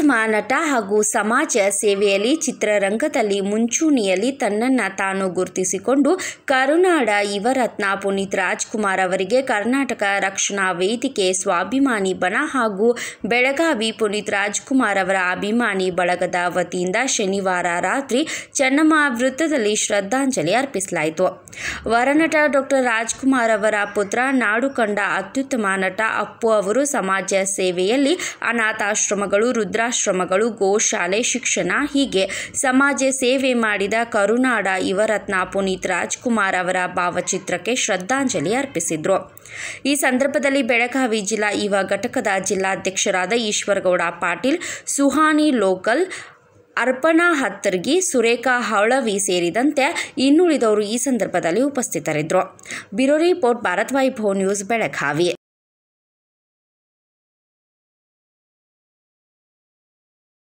ವಿದ್ಯಮಾನ ನಟ ಹಾಗೂ ಸಮಾಜ ಸೇವೆಯಲ್ಲಿ ಚಿತ್ರರಂಗದಲ್ಲಿ ಮುಂಚೂಣಿಯಲ್ಲಿ ತನ್ನನ್ನು ತಾನು ಗುರುತಿಸಿಕೊಂಡು ಕರುನಾಡ ಯುವರತ್ನ ಪುನೀತ್ ರಾಜ್ಕುಮಾರ್ ಅವರಿಗೆ ಕರ್ನಾಟಕ ರಕ್ಷಣಾ ವೇದಿಕೆ ಸ್ವಾಭಿಮಾನಿ ಬಣ ಹಾಗೂ ಬೆಳಗಾವಿ ಪುನೀತ್ ರಾಜ್ಕುಮಾರ್ ಅವರ ಅಭಿಮಾನಿ ಬಳಗದ ವತಿಯಿಂದ ಶನಿವಾರ ರಾತ್ರಿ ಚೆನ್ನಮ್ಮ ವೃತ್ತದಲ್ಲಿ ಶ್ರದ್ಧಾಂಜಲಿ ಅರ್ಪಿಸಲಾಯಿತು ವರನಟ ಡಾಕ್ಟರ್ ರಾಜ್ಕುಮಾರ್ ಅವರ ಪುತ್ರ ನಾಡು ಕಂಡ ಅತ್ಯುತ್ತಮ ನಟ ಅಪ್ಪು ಅವರು ಸಮಾಜ ಸೇವೆಯಲ್ಲಿ ಅನಾಥಾಶ್ರಮಗಳು ರುದ್ರ ವೃದ್ಧಾಶ್ರಮಗಳು ಗೋಶಾಲೆ ಶಿಕ್ಷಣ ಹೀಗೆ ಸಮಾಜ ಸೇವೆ ಮಾಡಿದ ಕರುನಾಡ ಯುವರತ್ನ ಪುನೀತ್ ರಾಜ್ಕುಮಾರ್ ಅವರ ಭಾವಚಿತ್ರಕ್ಕೆ ಶ್ರದ್ಧಾಂಜಲಿ ಅರ್ಪಿಸಿದರು ಈ ಸಂದರ್ಭದಲ್ಲಿ ಬೆಳಗಾವಿ ಜಿಲ್ಲಾ ಯುವ ಘಟಕದ ಜಿಲ್ಲಾಧ್ಯಕ್ಷರಾದ ಈಶ್ವರಗೌಡ ಪಾಟೀಲ್ ಸುಹಾನಿ ಲೋಕಲ್ ಅರ್ಪಣಾ ಹತ್ತರ್ಗಿ ಸುರೇಖಾ ಹವಳವಿ ಸೇರಿದಂತೆ ಇನ್ನುಳಿದವರು ಈ ಸಂದರ್ಭದಲ್ಲಿ ಉಪಸ್ಥಿತರಿದ್ದರು bureau report Bharat Vaibhav news Belagavi